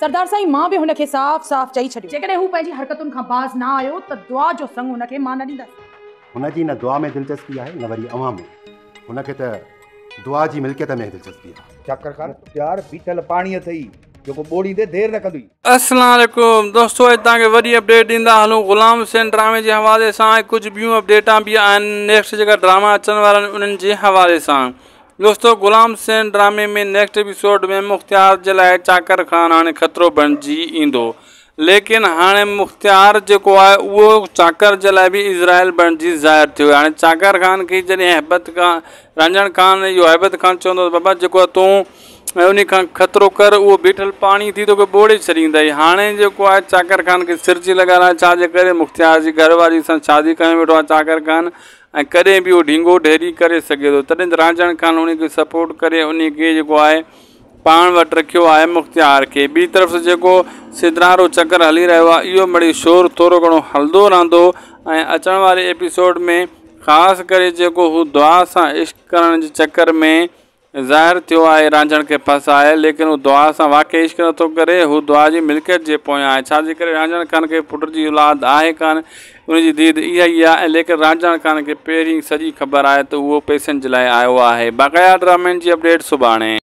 सरदार साईं मां बि हुन खे साफ़ साफ़ चई छॾियो जेकॾहिं हू पंहिंजी हरकतुनि खां बाज़ न आयो त दुआ जो संग हुन खे मां न ॾींदसि हुन जी न दुआ में दिलचस्पी आहे न वरी अवां में हुन खे त दुआ जी मिल्कियत में दिलचस्पी आहे चकरकार प्यार बीठल पाणीअ थई जेको ॿोड़ी देरि न कंदी असलाम वेकुम दोस्तो अॼु तव्हांखे वरी अपडेट ॾींदा हलूं ग़ुलाम हुसैन ड्रामे जे हवाले सां कुझु ॿियूं अपडेटा बि आहिनि नेक्स्ट जेका ड्रामा अचण वारा आहिनि उन्हनि जे हवाले सां दोस्तों ग़ुलाम सेन ड्रामे में नेक्स्ट एपिसोड में मुख़्तियार जलाए चाकर खान हाँ ख़तरो बणिजी लेकिन हाँ मुख़्तियार जो है वो चाकर जे लाइ भी इज़राइल बन जी जाहिर थे हाँ चाकर ख़ान की जैसे अहबत ख़ान रंजन खान यो अहबत ख़ान चवंदो बबा जो तू उन ख़तरो कर वो बीठल पानी थी तो बोड़े छॾींदा हाँ जो है चाकर ख़ान खे सिरजी लॻायल आहे छाजे करे मुख़्तियार की घरवारी से शादी कर वेठो आहे चाकर ख़ान ए कॾहिं भी वो ढींगो ढेरी करे तो थो तॾहिं खान उन सपोर्ट करें उन्हीं के जेको आहे पाण वटि रखियो आहे मुख़्तियार खे ॿी तरफ़ जेको सिदरारो चकर हली रहियो आहे इहो मरी शोर थोरो घणो हलंदो रहंदो ऐं अचण वारे एपिसोड में ख़ासि करे जेको हू दुआ सां इश्क करण जे चकर में ज़ाहिर थियो आहे रांझण खे फस आहे लेकिन हू दुआ सां वाकई इश्क नथो करे हू दुआ जी मिल्कियत जे पोयां आहे छाजे करे रांझाण खान खे पुट जी औलाद आहे कान उन जी दीद इहा ई आहे लेकिन रांझाण खान खे पहिरीं सॼी ख़बर आहे त उहो पैसनि जे लाइ आयो आहे बाक़ाया ड्रामेन जी अपडेट सुभाणे